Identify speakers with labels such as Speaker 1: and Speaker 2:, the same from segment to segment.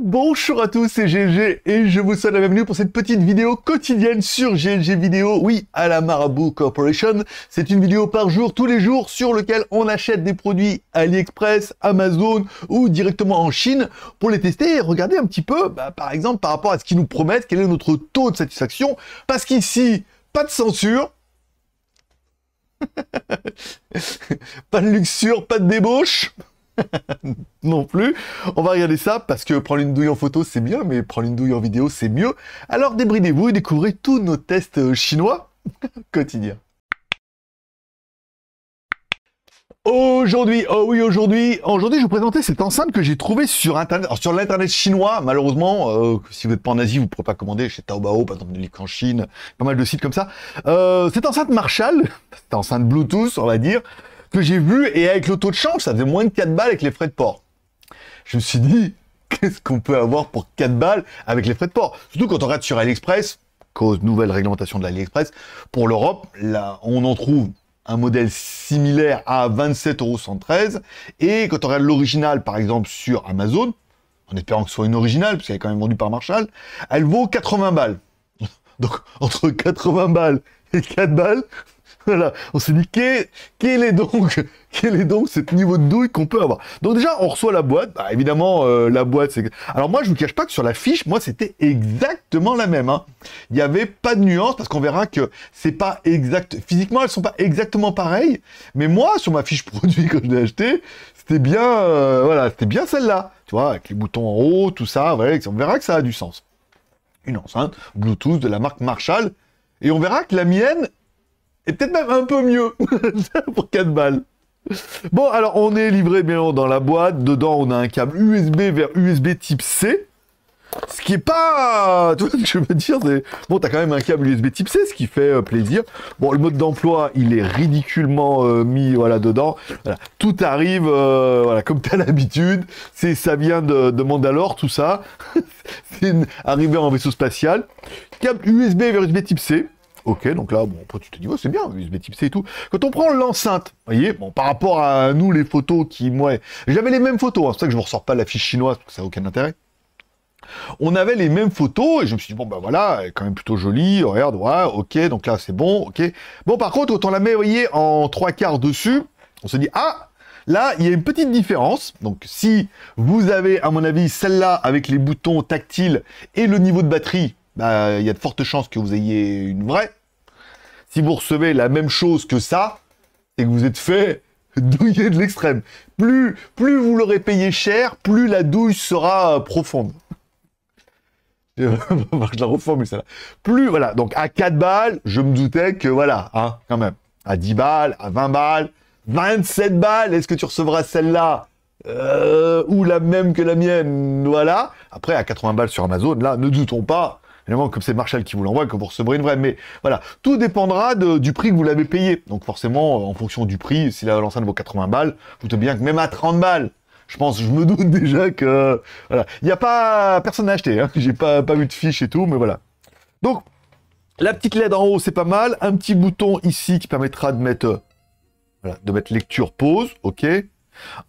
Speaker 1: Bonjour à tous, c'est GLG et je vous souhaite la bienvenue pour cette petite vidéo quotidienne sur GLG Vidéo, oui, à la Marabout Corporation. C'est une vidéo par jour, tous les jours, sur laquelle on achète des produits AliExpress, Amazon ou directement en Chine pour les tester et regarder un petit peu, bah, par exemple, par rapport à ce qu'ils nous promettent, quel est notre taux de satisfaction. Parce qu'ici, pas de censure, pas de luxure, pas de débauche. non plus. On va regarder ça parce que prendre une douille en photo c'est bien, mais prendre une douille en vidéo c'est mieux. Alors débridez-vous et découvrez tous nos tests euh, chinois quotidiens. Aujourd'hui, oh oui, aujourd'hui, aujourd'hui, je vous présentais cette enceinte que j'ai trouvée sur internet, sur l'internet chinois. Malheureusement, euh, si vous n'êtes pas en Asie, vous ne pourrez pas commander chez Taobao, par exemple, de en Chine, pas mal de sites comme ça. Euh, cette enceinte Marshall, cette enceinte Bluetooth, on va dire, j'ai vu et avec le taux de change, ça faisait moins de 4 balles avec les frais de port. Je me suis dit, qu'est-ce qu'on peut avoir pour 4 balles avec les frais de port Surtout quand on regarde sur AliExpress, cause nouvelle réglementation de l'AliExpress, pour l'Europe, là, on en trouve un modèle similaire à 27,113€. Et quand on regarde l'original, par exemple, sur Amazon, en espérant que ce soit une originale, parce qu'elle est quand même vendue par Marshall, elle vaut 80 balles. Donc, entre 80 balles et 4 balles, On s'est dit, quel, est donc, quel est donc ce niveau de douille qu'on peut avoir Donc déjà, on reçoit la boîte. Bah, évidemment, euh, la boîte, c'est... Alors moi, je vous cache pas que sur la fiche, moi, c'était exactement la même. Hein. Il n'y avait pas de nuance, parce qu'on verra que c'est pas exact... Physiquement, elles sont pas exactement pareilles. Mais moi, sur ma fiche produit que j'ai l'ai acheté, c'était bien... Euh, voilà, c'était bien celle-là. Tu vois, avec les boutons en haut, tout ça. Voilà, on verra que ça a du sens. Une enceinte Bluetooth de la marque Marshall. Et on verra que la mienne, et peut-être même un peu mieux pour 4 balles. Bon, alors on est livré bien dans la boîte. Dedans, on a un câble USB vers USB type C. Ce qui est pas... Tu vois je veux dire Bon, t'as quand même un câble USB type C, ce qui fait euh, plaisir. Bon, le mode d'emploi, il est ridiculement euh, mis voilà, dedans. Voilà. Tout arrive euh, voilà, comme t'as l'habitude. C'est, ça vient de, Mandalore, tout ça. C'est arrivé en vaisseau spatial. Câble USB vers USB type C. Ok, donc là, bon, après, tu te dis, oh, c'est bien, USB type C et tout. Quand on prend l'enceinte, voyez, bon, par rapport à nous, les photos qui, moi, j'avais les mêmes photos, hein, c'est pour ça que je ne ressors pas la fiche chinoise, parce que ça n'a aucun intérêt. On avait les mêmes photos, et je me suis dit, bon, ben voilà, est quand même plutôt jolie, regarde, ouais, ok, donc là, c'est bon, ok. Bon, par contre, quand on la met, voyez, en trois quarts dessus, on se dit, ah, Là, il y a une petite différence. Donc, si vous avez, à mon avis, celle-là avec les boutons tactiles et le niveau de batterie, bah, il y a de fortes chances que vous ayez une vraie. Si vous recevez la même chose que ça, et que vous êtes fait douiller de l'extrême. Plus, plus vous l'aurez payé cher, plus la douille sera profonde. je la reformule, Plus, voilà, donc à 4 balles, je me doutais que, voilà, hein, quand même, à 10 balles, à 20 balles, 27 balles, est-ce que tu recevras celle-là euh, ou la même que la mienne, voilà. Après, à 80 balles sur Amazon, là, ne doutons pas, Évidemment, comme c'est Marshall qui vous l'envoie, que vous recevrez une vraie. Mais voilà, tout dépendra du prix que vous l'avez payé. Donc forcément, euh, en fonction du prix, si l'enceinte vaut 80 balles, vous bien que même à 30 balles, je pense, je me doute déjà que... Voilà, il n'y a pas... Personne à acheter. hein. j'ai pas, pas vu de fiche et tout, mais voilà. Donc, la petite LED en haut, c'est pas mal. Un petit bouton ici qui permettra de mettre... Euh, de mettre lecture, pause, ok.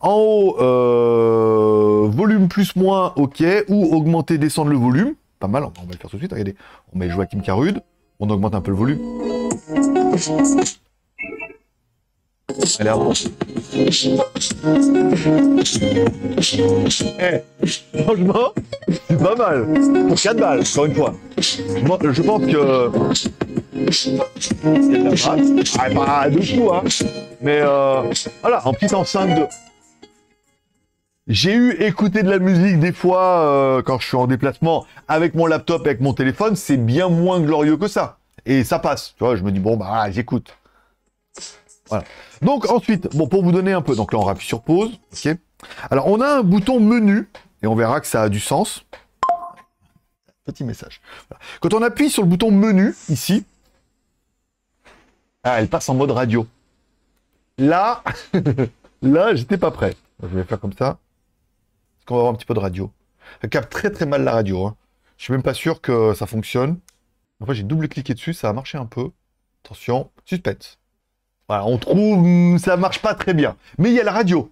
Speaker 1: En haut, euh, volume plus moins, ok, ou augmenter, descendre le volume pas mal, on va le faire tout de suite, regardez. On met Joachim Carude, on augmente un peu le volume. avance. Eh, franchement, c'est pas mal. Pour 4 balles, encore une fois. Je pense que. C'est la Ah, pas de tout, hein. Mais euh, voilà, en petite enceinte de. J'ai eu écouter de la musique des fois euh, quand je suis en déplacement avec mon laptop et avec mon téléphone, c'est bien moins glorieux que ça. Et ça passe, tu vois, je me dis bon bah j'écoute. Voilà. Donc ensuite, bon pour vous donner un peu, donc là on rappuie sur pause, ok. Alors on a un bouton menu et on verra que ça a du sens. Petit message. Quand on appuie sur le bouton menu ici, ah, elle passe en mode radio. Là, là j'étais pas prêt. Je vais faire comme ça on va avoir un petit peu de radio. Elle capte très très mal la radio. Hein. Je suis même pas sûr que ça fonctionne. fait, j'ai double-cliqué dessus, ça a marché un peu. Attention, suspense. Voilà, on trouve, hmm, ça marche pas très bien. Mais il y a la radio.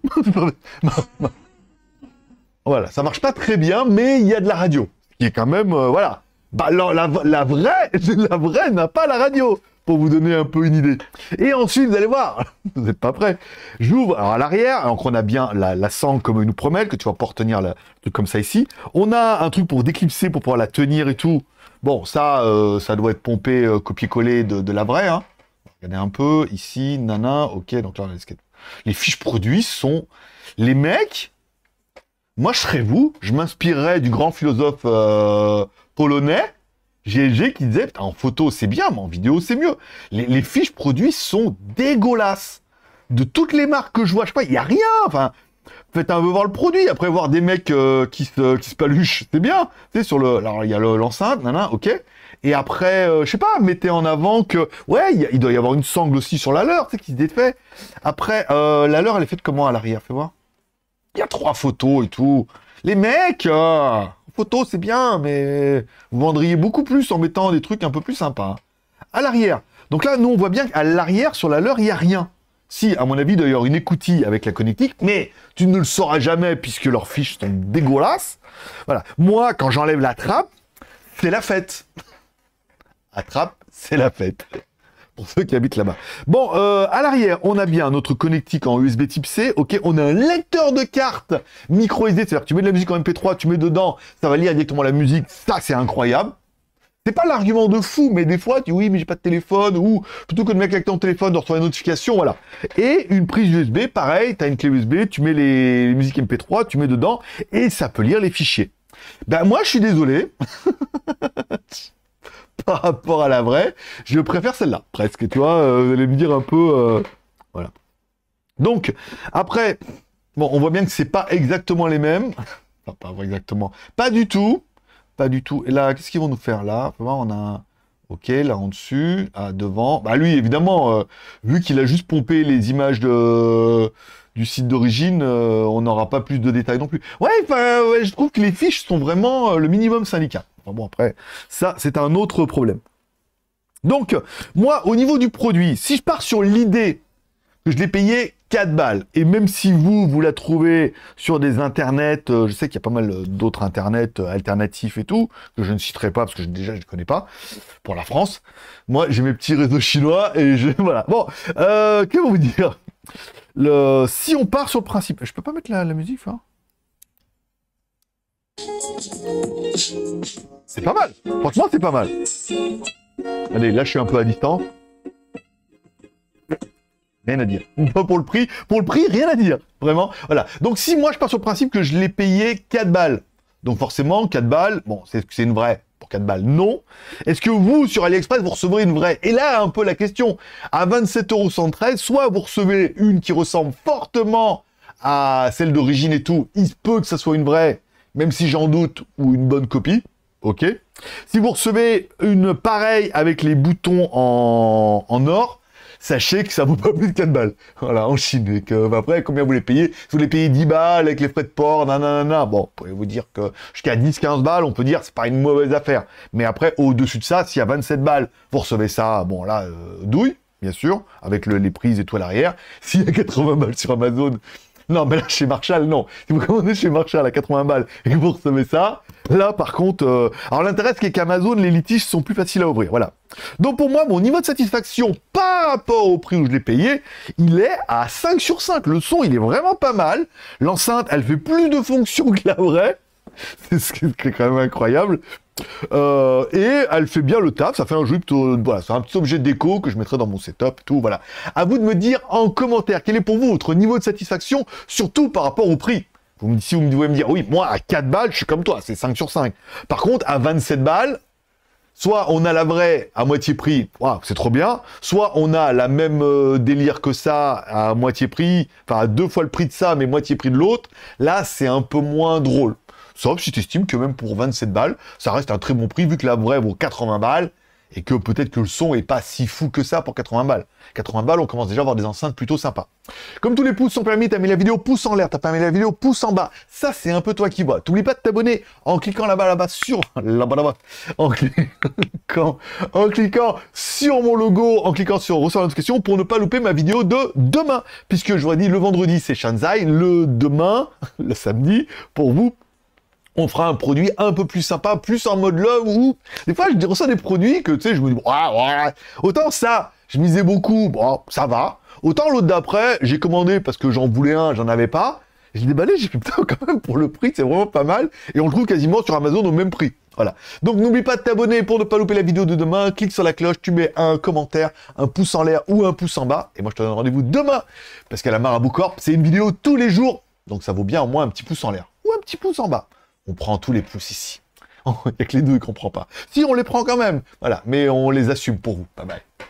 Speaker 1: voilà, ça marche pas très bien, mais il y a de la radio. Ce qui est quand même, euh, voilà. Bah, la, la vraie, la vraie n'a pas la radio pour vous donner un peu une idée. Et ensuite, vous allez voir, vous n'êtes pas prêt. J'ouvre, alors à l'arrière, Encore on a bien la, la sangle comme une nous que tu vas pouvoir tenir le truc comme ça ici. On a un truc pour déclipser, pour pouvoir la tenir et tout. Bon, ça, euh, ça doit être pompé, euh, copier-coller de, la vraie. Hein. Regardez un peu, ici, nana, ok, donc là, les, fiches produits sont... Les mecs, moi, je serais vous, je m'inspirerais du grand philosophe euh, polonais, GLG qui disait, en photo c'est bien, mais en vidéo c'est mieux. Les, fiches produits sont dégueulasses. De toutes les marques que je vois, je sais pas, il n'y a rien. Enfin, faites un peu voir le produit, après voir des mecs euh, qui, se, qui se paluchent, c'est bien. Tu sur le, il y a l'enceinte, nanana, ok. Et après, euh, je sais pas, mettez en avant que, ouais, il doit y avoir une sangle aussi sur la leur tu sais, qui se défait. Après, euh, la leur elle est faite comment à l'arrière Fais voir. Il y a trois photos et tout. Les mecs photo, c'est bien, mais vous vendriez beaucoup plus en mettant des trucs un peu plus sympas. À l'arrière. Donc là, nous, on voit bien qu'à l'arrière, sur la leur, il n'y a rien. Si, à mon avis, d'ailleurs, une écoutille avec la connectique, mais tu ne le sauras jamais puisque leurs fiches sont dégueulasses. Voilà. Moi, quand j'enlève la trappe, c'est la fête. Attrape, c'est la fête pour ceux qui habitent là-bas. Bon, euh, à l'arrière, on a bien notre connectique en USB type C. Ok, on a un lecteur de cartes micro SD. C'est-à-dire que tu mets de la musique en MP3, tu mets dedans, ça va lire directement la musique. Ça, c'est incroyable. C'est pas l'argument de fou, mais des fois, tu dis oui, mais j'ai pas de téléphone, ou plutôt que de mettre avec ton téléphone, de recevoir une notification, voilà. Et une prise USB, pareil, tu as une clé USB, tu mets les musiques MP3, tu mets dedans, et ça peut lire les fichiers. Ben moi, je suis désolé. par rapport à la vraie, je préfère celle-là, presque, tu vois, euh, vous allez me dire un peu... Euh, voilà. Donc, après, bon, on voit bien que c'est pas exactement les mêmes. Enfin, pas exactement. Pas du tout. Pas du tout. Et là, qu'est-ce qu'ils vont nous faire, là On a... Ok, là en dessus, à devant. Bah lui, évidemment, euh, vu qu'il a juste pompé les images du site d'origine, on n'aura pas plus de détails non plus. Ouais, je trouve que les fiches sont vraiment le minimum syndicat. Enfin bon, après, ça, c'est un autre problème. Donc, moi, au niveau du produit, si je pars sur l'idée que je l'ai payé 4 balles, et même si vous, vous la trouvez sur des internets, euh, je sais qu'il y a pas mal euh, d'autres internets euh, alternatifs et tout, que je ne citerai pas parce que déjà, je ne connais pas, pour la France. Moi, j'ai mes petits réseaux chinois, et je... Voilà. Bon, euh, que vous dire Si on part sur le principe... Je peux pas mettre la, la musique, hein c'est pas mal. Franchement, c'est pas mal. Allez, là, je suis un peu à distance. Rien à dire. Pour le prix, pour le prix, rien à dire. Vraiment. Voilà. Donc, si moi, je pars sur le principe que je l'ai payé 4 balles. Donc, forcément, 4 balles, bon, c'est une vraie pour 4 balles. Non. Est-ce que vous, sur AliExpress, vous recevrez une vraie Et là, un peu la question. À 27,113€, soit vous recevez une qui ressemble fortement à celle d'origine et tout. Il se peut que ça soit une vraie même si j'en doute, ou une bonne copie. Ok. Si vous recevez une pareille avec les boutons en, or, sachez que ça vaut pas plus de 4 balles. Voilà, en Chine. Et que, bah, après, combien vous les payez vous les payez 10 balles avec les frais de port, nanana, bon, vous pouvez vous dire que jusqu'à 10, 15 balles, on peut dire c'est pas une mauvaise affaire. Mais après, au-dessus de ça, s'il y a 27 balles, vous recevez ça, bon là, euh, douille, bien sûr, avec les prises et tout à l'arrière. S'il y a 80 balles sur Amazon, non, mais là, chez Marshall, non. Si vous commandez chez Marshall à 80 balles et que vous recevez ça, là, par contre... Euh, alors, l'intérêt, c'est qu'Amazon, les litiges sont plus faciles à ouvrir, voilà. Donc, pour moi, mon niveau de satisfaction par rapport au prix où je l'ai payé, il est à 5 sur 5. Le son, il est vraiment pas mal. L'enceinte, elle fait plus de fonctions que la vraie. C'est ce qui est quand même incroyable. Euh, et elle fait bien le taf, ça fait un jeu voilà, c'est un petit objet de déco que je mettrai dans mon setup, tout, voilà. À vous de me dire en commentaire quel est pour vous votre niveau de satisfaction, surtout par rapport au prix. Vous me, si vous me dire, oui, moi à 4 balles, je suis comme toi, c'est 5 sur 5. Par contre, à 27 balles, soit on a la vraie à moitié prix, c'est trop bien, soit on a la même euh, délire que ça à moitié prix, enfin à deux fois le prix de ça, mais moitié prix de l'autre, là c'est un peu moins drôle. Sauf si tu estimes que même pour 27 balles, ça reste un très bon prix vu que la vraie vaut 80 balles et que peut-être que le son est pas si fou que ça pour 80 balles. 80 balles, on commence déjà à avoir des enceintes plutôt sympas. Comme tous les pouces sont permis, t'as mis la vidéo pouce en l'air, t'as pas mis la vidéo pouce en bas. Ça, c'est un peu toi qui vois. T'oublies pas de t'abonner en cliquant là-bas, là-bas, sur... là-bas, là-bas. En cliquant... en cliquant sur mon logo, en cliquant sur recevoir la notification pour ne pas louper ma vidéo de demain. Puisque je vous ai dit le vendredi, c'est Shanzai, le demain, le samedi, pour vous, on fera un produit un peu plus sympa, plus en mode love, ou... Des fois, je reçois des produits que, tu sais, je me dis, autant ça, je misais beaucoup, bon, ça va. Autant l'autre d'après, j'ai commandé parce que j'en voulais un, j'en avais pas. Je déballé, bah, j'ai fait quand même, pour le prix, c'est vraiment pas mal. Et on le trouve quasiment sur Amazon au même prix. Voilà. Donc n'oublie pas de t'abonner pour ne pas louper la vidéo de demain. Clique sur la cloche, tu mets un commentaire, un pouce en l'air ou un pouce en bas. Et moi, je te donne rendez-vous demain. Parce qu'à la Marabou Corp, c'est une vidéo tous les jours. Donc ça vaut bien au moins un petit pouce en l'air ou un petit pouce en bas on prend tous les pouces ici. Il n'y a que les deux qu'on prend pas. Si, on les prend quand même. Voilà, mais on les assume pour vous. Bye bye.